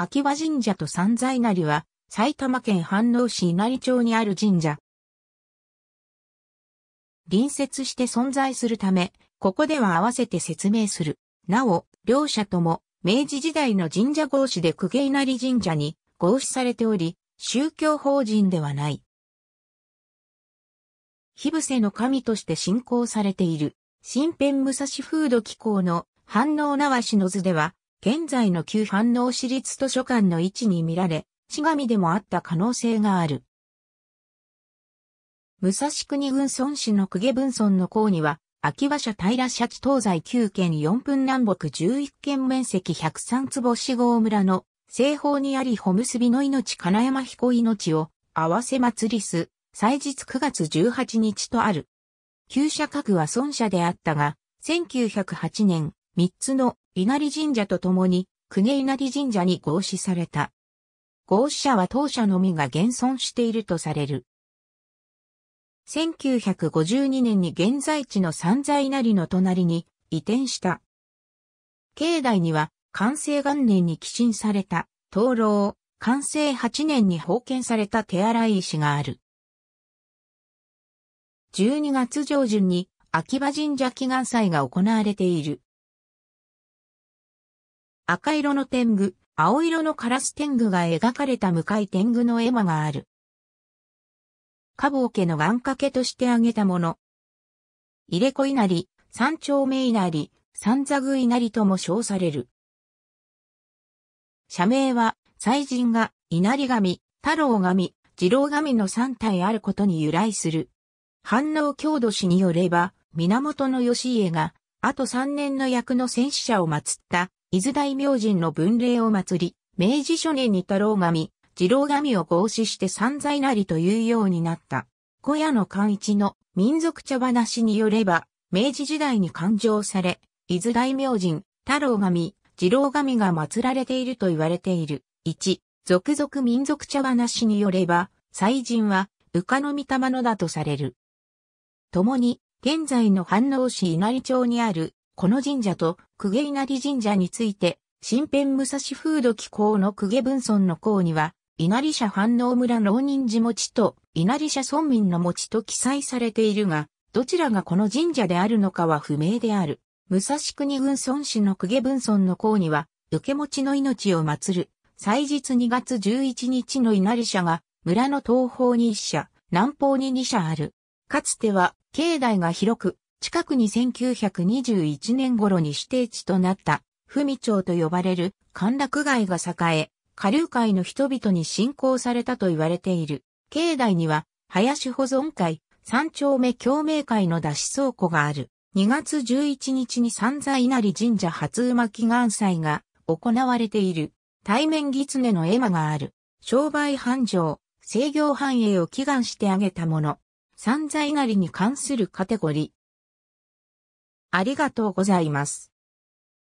秋葉神社と三在りは、埼玉県飯能市稲荷町にある神社。隣接して存在するため、ここでは合わせて説明する。なお、両者とも、明治時代の神社合祀で公家稲荷神社に合祀されており、宗教法人ではない。火伏せの神として信仰されている、新編武蔵風土機構の反応なわしの図では、現在の旧反応市立図書館の位置に見られ、市神でもあった可能性がある。武蔵国軍村市の公家分村の項には、秋葉社平社地東西9県4分南北11県面積103坪四号村の西方にあり穂結びの命金山彦命を合わせ祭りす、祭日9月18日とある。旧社格は孫社であったが、1908年、3つの稲荷神社と共に、久家稲荷神社に合祀された。合祀者は当社のみが現存しているとされる。1952年に現在地の三座稲荷の隣に移転した。境内には、完成元年に寄進された、灯籠、完成8年に奉献された手洗い石がある。12月上旬に秋葉神社祈願祭が行われている。赤色の天狗、青色のカラス天狗が描かれた向かい天狗の絵馬がある。家坊家の願掛けとして挙げたもの。入れ子稲荷、三丁目稲荷、三座具稲荷とも称される。社名は、祭神が、稲荷神、太郎神、次郎神の三体あることに由来する。反応郷土史によれば、源義家が、あと三年の役の戦死者を祀った、伊豆大明神の文霊を祭り、明治初年に太郎神、二郎神を合祀して散財なりというようになった。小屋の寛一の民族茶話によれば、明治時代に勘定され、伊豆大明神、太郎神、二郎神が祀られていると言われている。一、続々民族茶話によれば、祭神は、羽化の御霊のだとされる。共に、現在の飯能市稲荷町にある、この神社と、公家稲荷神社について、新編武蔵風土紀行の公家文村の項には、稲荷社反応村浪人寺持と稲荷社村民の持と記載されているが、どちらがこの神社であるのかは不明である。武蔵国軍村市の公家文村の項には、受け持ちの命を祀る、祭日2月11日の稲荷社が、村の東方に1社、南方に2社ある。かつては、境内が広く、近くに1921年頃に指定地となった、文町と呼ばれる歓楽街が栄え、下流界の人々に信仰されたと言われている。境内には、林保存会、三丁目共鳴会の出し倉庫がある。2月11日に三座稲荷神社初馬祈願祭が行われている。対面狐の絵馬がある。商売繁盛、制業繁栄を祈願してあげたもの。三座稲荷に関するカテゴリー。ありがとうございます。